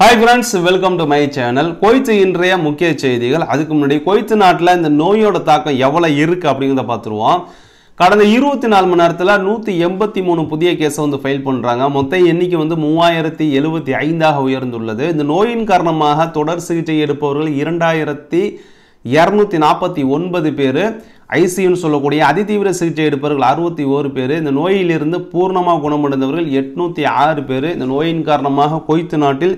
hi friends welcome to my channel கொய்த்து இன்றைய முக்கிய செய்திகள் அதுக்கு முன்னாடி கொய்த்து நாட்டில் இந்த நோயோட தாக்கம் எவ்வளோ இருக்கு அப்படிங்கிறத பார்த்துருவோம் கடந்த இருபத்தி நாலு மணி நேரத்தில் நூற்றி எண்பத்தி மூணு புதிய கேஸை வந்து ஃபைல் பண்ணுறாங்க மொத்த எண்ணிக்கை வந்து மூவாயிரத்தி எழுபத்தி ஐந்தாக உயர்ந்துள்ளது இந்த நோயின் காரணமாக தொடர் சிகிச்சை எடுப்பவர்கள் இரண்டாயிரத்தி இரநூத்தி நாற்பத்தி ஒன்பது பேர் ஐசியுன்னு சொல்லக்கூடிய அதிதீவிர சிகிச்சை எடுப்பவர்கள் அறுபத்தி ஓரு பேர் இந்த நோயிலிருந்து பூர்ணமாக குணமடைந்தவர்கள் எட்நூற்றி ஆறு பேர் இந்த நோயின் காரணமாக கொய்த்து நாட்டில்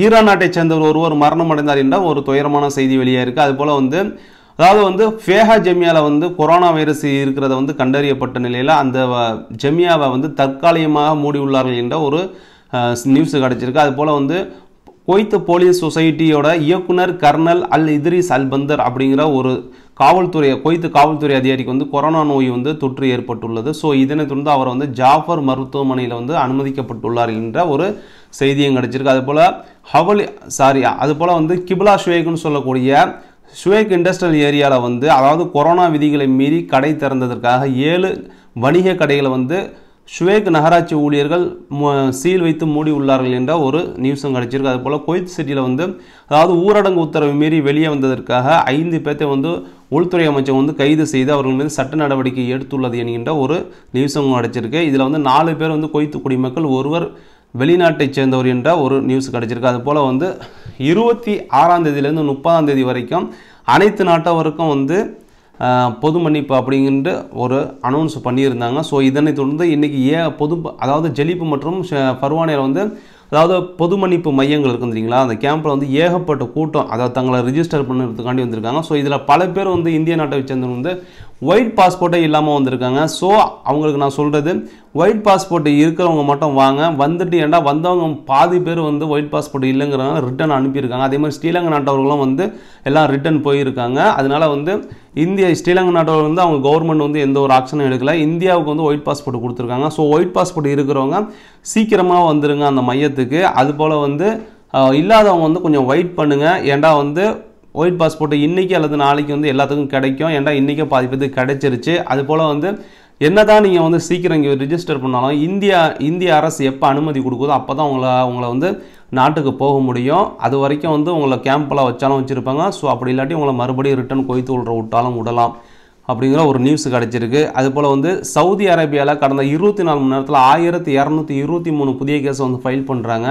ஈரான் நாட்டை சேர்ந்தவர் ஒருவர் மரணம் அடைந்தார் என்ற ஒரு துயரமான செய்தி வெளியே இருக்குது அதுபோல் வந்து அதாவது வந்து ஃபேஹா ஜெமியாவில் வந்து கொரோனா வைரஸ் இருக்கிறத வந்து கண்டறியப்பட்ட நிலையில் அந்த ஜெமியாவை வந்து தற்காலிகமாக மூடி உள்ளார்கள் என்ற ஒரு நியூஸ் கிடச்சிருக்கு அது போல் வந்து கொய்த்து போலீஸ் சொசைட்டியோட இயக்குனர் கர்னல் அல் இத்ரிஸ் அல்பந்தர் அப்படிங்கிற ஒரு காவல்துறை கொய்த்து காவல்துறை அதிகாரிக்கு வந்து கொரோனா நோய் வந்து தொற்று ஏற்பட்டுள்ளது ஸோ இதனை தொடர்ந்து அவர் வந்து ஜாஃபர் மருத்துவமனையில் வந்து அனுமதிக்கப்பட்டுள்ளார் என்ற ஒரு செய்தியும் கிடச்சிருக்கு அதுபோல் ஹவலி சாரி அதுபோல் வந்து கிபிலா ஷுவேக்னு சொல்லக்கூடிய ஷுவேக் இண்டஸ்ட்ரியல் ஏரியாவில் வந்து அதாவது கொரோனா விதிகளை மீறி கடை திறந்ததற்காக ஏழு வணிக கடைகளை வந்து ஷுவேக் நகராட்சி ஊழியர்கள் சீல் வைத்து மூடி உள்ளார்கள் என்ற ஒரு நியூஸும் கிடச்சிருக்கு அதுபோல் கொய்த் சிட்டியில் வந்து அதாவது ஊரடங்கு உத்தரவு மீறி வெளியே வந்ததற்காக ஐந்து பேர்த்தை வந்து உள்துறை அமைச்சகம் வந்து கைது செய்து அவர்கள் மீது சட்ட நடவடிக்கை எடுத்துள்ளது என்கின்ற ஒரு நியூஸும் கிடைச்சிருக்கு இதில் வந்து நாலு பேர் வந்து கொய்த்து குடிமக்கள் ஒருவர் வெளிநாட்டைச் சேர்ந்தவர் என்ற ஒரு நியூஸ் கிடச்சிருக்கு அதுபோல் வந்து இருபத்தி ஆறாம் தேதியிலேருந்து முப்பதாம் தேதி வரைக்கும் அனைத்து நாட்டவருக்கும் வந்து பொது மன்னிப்பு அப்படிங்கிற ஒரு அனௌன்ஸ் பண்ணியிருந்தாங்க ஸோ இதனை தொடர்ந்து இன்றைக்கி ஏ பொது அதாவது ஜெலிப்பு மற்றும் பர்வானையில் வந்து அதாவது பொது மன்னிப்பு மையங்கள் இருக்கும் தெரியுங்களா அந்த கேம்பில் வந்து ஏகப்பட்ட கூட்டம் அதாவது தங்களை ரிஜிஸ்டர் பண்ணுறதுக்காண்டி வந்திருக்காங்க ஸோ இதில் பல பேர் வந்து இந்திய நாட்டை சேர்ந்தவங்க வந்து ஒயிட் பாஸ்போர்ட்டே இல்லாமல் வந்திருக்காங்க ஸோ அவங்களுக்கு நான் சொல்கிறது ஒயிட் பாஸ்போர்ட் இருக்கிறவங்க மட்டும் வாங்க வந்துட்டு ஏன்டா வந்தவங்க பாதி பேர் வந்து ஒயிட் பாஸ்போர்ட் இல்லைங்கிறவங்க ரிட்டன் அனுப்பியிருக்காங்க அதே மாதிரி ஸ்ரீலங்கா நாட்டவர்களும் வந்து எல்லாம் ரிட்டன் போயிருக்காங்க அதனால் வந்து இந்திய ஸ்ரீலங்கா நாட்டவர்கள் வந்து அவங்க கவர்மெண்ட் வந்து எந்த ஒரு ஆக்ஷனும் எடுக்கல இந்தியாவுக்கு வந்து ஒயிட் பாஸ்போர்ட் கொடுத்துருக்காங்க ஸோ ஒயிட் பாஸ்போர்ட் இருக்கிறவங்க சீக்கிரமாக வந்துருங்க அந்த மையத்துக்கு அதுபோல் வந்து இல்லாதவங்க வந்து கொஞ்சம் வெயிட் பண்ணுங்கள் ஏன்டா வந்து ஒயிட் பாஸ்போர்ட்டு இன்றைக்கி அல்லது நாளைக்கு வந்து எல்லாத்துக்கும் கிடைக்கும் ஏன்னா இன்றைக்கும் பாதி பேர் கிடைச்சிருச்சு அது போல் வந்து என்ன தான் நீங்கள் வந்து சீக்கிரம் இங்கே ரிஜிஸ்டர் பண்ணாலும் இந்தியா இந்திய அரசு எப்போ அனுமதி கொடுக்குதோ அப்போ தான் உங்களை உங்களை வந்து நாட்டுக்கு போக முடியும் அது வரைக்கும் வந்து உங்களை கேம்பெல்லாம் வச்சாலும் வச்சுருப்பாங்க ஸோ அப்படி இல்லாட்டி உங்களை மறுபடியும் ரிட்டன் கொய்த்து விட்ற விட்டாலும் விடலாம் அப்படிங்கிற ஒரு நியூஸ் கிடச்சிருக்கு அதுபோல் வந்து சவுதி அரேபியாவில் கடந்த இருபத்தி நாலு மணி நேரத்தில் ஆயிரத்தி இரநூத்தி இருபத்தி மூணு புதிய கேஸ் வந்து ஃபைல் பண்ணுறாங்க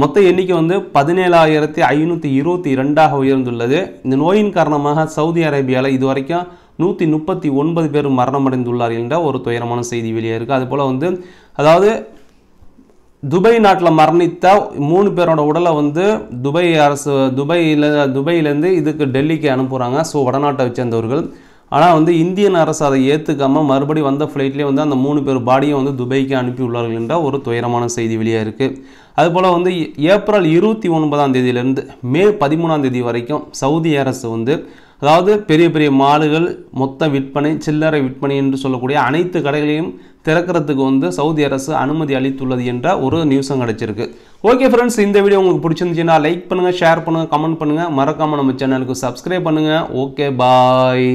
மொத்த எண்ணிக்கை வந்து பதினேழாயிரத்தி ஐநூற்றி இருபத்தி இரண்டாக உயர்ந்துள்ளது இந்த நோயின் காரணமாக சவுதி அரேபியாவில் இது வரைக்கும் நூற்றி முப்பத்தி ஒன்பது பேர் மரணமடைந்துள்ளார் என்ற ஒரு துயரமான செய்தி வெளியே இருக்குது அதுபோல் வந்து அதாவது துபை நாட்டில் மரணித்த மூணு பேரோட உடலை வந்து துபை அரசு துபையில் துபையிலேருந்து இதுக்கு டெல்லிக்கு அனுப்புகிறாங்க ஸோ வடநாட்டை சேர்ந்தவர்கள் ஆனால் வந்து இந்தியன் அரசு அதை ஏற்றுக்காமல் மறுபடியும் வந்த ஃப்ளைட்லேயே வந்து அந்த மூணு பேர் பாடியை வந்து அனுப்பி அனுப்பியுள்ளார்கள் என்ற ஒரு துயரமான செய்தி வெளியாக இருக்குது அதுபோல் வந்து ஏப்ரல் இருபத்தி ஒன்பதாம் தேதியிலேருந்து மே பதிமூணாம் தேதி வரைக்கும் சவுதி அரசு வந்து அதாவது பெரிய பெரிய மாலுகள் மொத்த விற்பனை சில்லறை விற்பனை என்று சொல்லக்கூடிய அனைத்து கடைகளையும் திறக்கிறதுக்கு வந்து சவுதி அரசு அனுமதி அளித்துள்ளது என்ற ஒரு நியூஸும் கிடச்சிருக்கு ஓகே ஃப்ரெண்ட்ஸ் இந்த வீடியோ உங்களுக்கு பிடிச்சிருந்துச்சுன்னா லைக் பண்ணுங்கள் ஷேர் பண்ணுங்கள் கமெண்ட் பண்ணுங்கள் மறக்காமல் நம்ம சேனலுக்கு சப்ஸ்கிரைப் பண்ணுங்கள் ஓகே பாய்